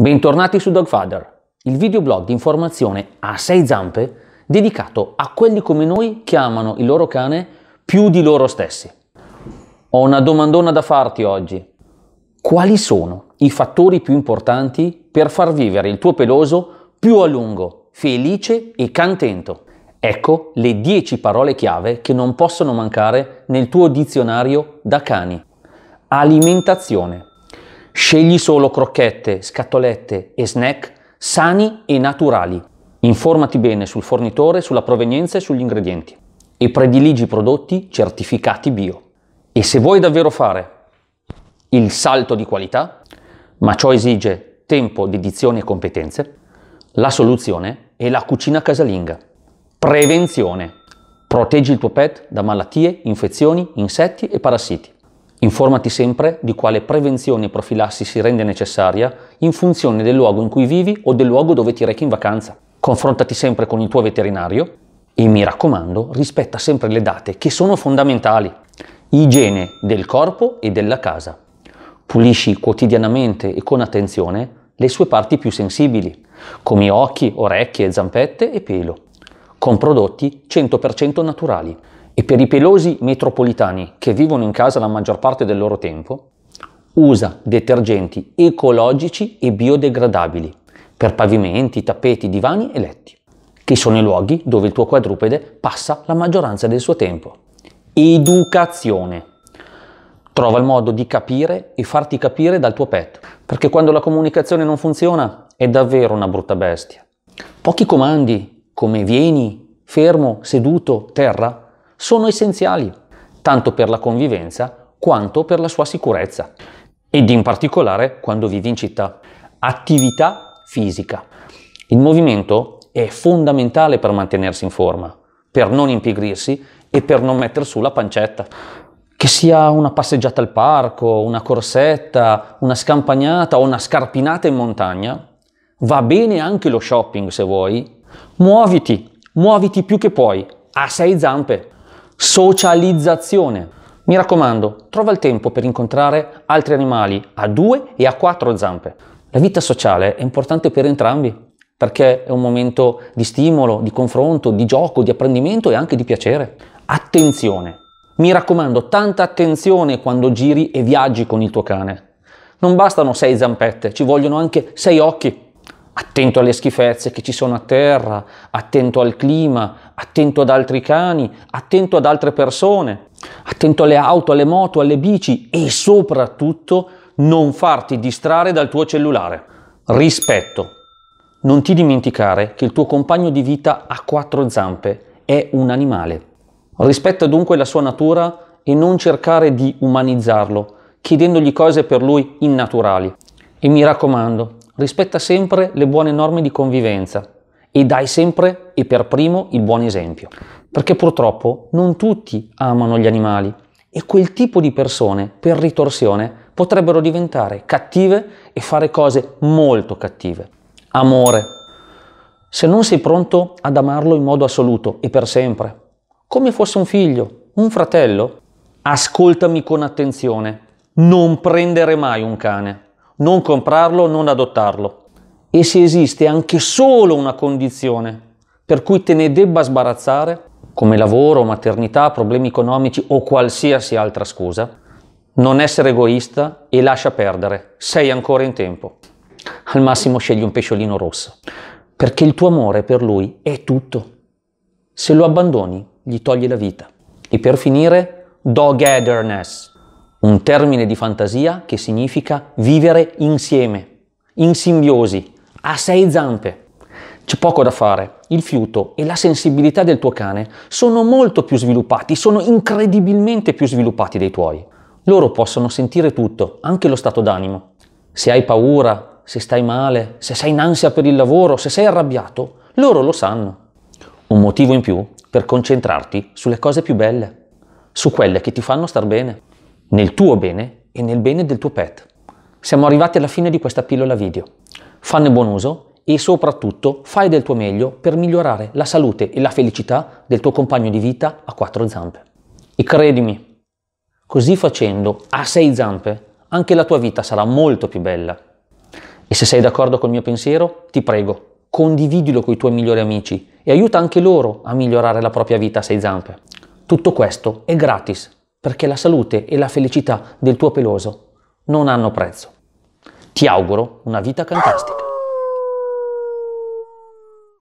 Bentornati su Dogfather, il videoblog di informazione a sei zampe dedicato a quelli come noi che amano il loro cane più di loro stessi. Ho una domandona da farti oggi. Quali sono i fattori più importanti per far vivere il tuo peloso più a lungo, felice e contento? Ecco le 10 parole chiave che non possono mancare nel tuo dizionario da cani. Alimentazione, Scegli solo crocchette, scatolette e snack sani e naturali. Informati bene sul fornitore, sulla provenienza e sugli ingredienti. E prediligi prodotti certificati bio. E se vuoi davvero fare il salto di qualità, ma ciò esige tempo, dedizione e competenze, la soluzione è la cucina casalinga. Prevenzione. Proteggi il tuo pet da malattie, infezioni, insetti e parassiti. Informati sempre di quale prevenzione e profilassi si rende necessaria in funzione del luogo in cui vivi o del luogo dove ti rechi in vacanza. Confrontati sempre con il tuo veterinario e mi raccomando rispetta sempre le date che sono fondamentali. Igiene del corpo e della casa. Pulisci quotidianamente e con attenzione le sue parti più sensibili, come occhi, orecchie, zampette e pelo, con prodotti 100% naturali e per i pelosi metropolitani che vivono in casa la maggior parte del loro tempo, usa detergenti ecologici e biodegradabili per pavimenti, tappeti, divani e letti, che sono i luoghi dove il tuo quadrupede passa la maggioranza del suo tempo. Educazione. Trova il modo di capire e farti capire dal tuo pet, perché quando la comunicazione non funziona è davvero una brutta bestia. Pochi comandi, come vieni, fermo, seduto, terra, sono essenziali, tanto per la convivenza quanto per la sua sicurezza, ed in particolare quando vivi in città. Attività fisica. Il movimento è fondamentale per mantenersi in forma, per non impigrirsi e per non mettere su la pancetta. Che sia una passeggiata al parco, una corsetta, una scampagnata o una scarpinata in montagna, va bene anche lo shopping se vuoi. Muoviti, muoviti più che puoi, a sei zampe. Socializzazione. Mi raccomando, trova il tempo per incontrare altri animali a due e a quattro zampe. La vita sociale è importante per entrambi perché è un momento di stimolo, di confronto, di gioco, di apprendimento e anche di piacere. Attenzione! Mi raccomando, tanta attenzione quando giri e viaggi con il tuo cane. Non bastano sei zampette, ci vogliono anche sei occhi attento alle schifezze che ci sono a terra, attento al clima, attento ad altri cani, attento ad altre persone, attento alle auto, alle moto, alle bici e soprattutto non farti distrarre dal tuo cellulare. Rispetto. Non ti dimenticare che il tuo compagno di vita ha quattro zampe, è un animale. Rispetta dunque la sua natura e non cercare di umanizzarlo, chiedendogli cose per lui innaturali. E mi raccomando, rispetta sempre le buone norme di convivenza e dai sempre e per primo il buon esempio. Perché purtroppo non tutti amano gli animali e quel tipo di persone, per ritorsione, potrebbero diventare cattive e fare cose molto cattive. Amore. Se non sei pronto ad amarlo in modo assoluto e per sempre, come fosse un figlio, un fratello, ascoltami con attenzione. Non prendere mai un cane non comprarlo, non adottarlo. E se esiste anche solo una condizione per cui te ne debba sbarazzare, come lavoro, maternità, problemi economici o qualsiasi altra scusa, non essere egoista e lascia perdere, sei ancora in tempo. Al massimo scegli un pesciolino rosso, perché il tuo amore per lui è tutto. Se lo abbandoni, gli togli la vita. E per finire, dogetherness un termine di fantasia che significa vivere insieme, in simbiosi, a sei zampe. C'è poco da fare, il fiuto e la sensibilità del tuo cane sono molto più sviluppati, sono incredibilmente più sviluppati dei tuoi. Loro possono sentire tutto, anche lo stato d'animo. Se hai paura, se stai male, se sei in ansia per il lavoro, se sei arrabbiato, loro lo sanno. Un motivo in più per concentrarti sulle cose più belle, su quelle che ti fanno star bene nel tuo bene e nel bene del tuo pet. Siamo arrivati alla fine di questa pillola video. Fanne buon uso e soprattutto fai del tuo meglio per migliorare la salute e la felicità del tuo compagno di vita a quattro zampe. E credimi, così facendo a sei zampe anche la tua vita sarà molto più bella. E se sei d'accordo col mio pensiero, ti prego, condividilo con i tuoi migliori amici e aiuta anche loro a migliorare la propria vita a sei zampe. Tutto questo è gratis perché la salute e la felicità del tuo peloso non hanno prezzo. Ti auguro una vita fantastica.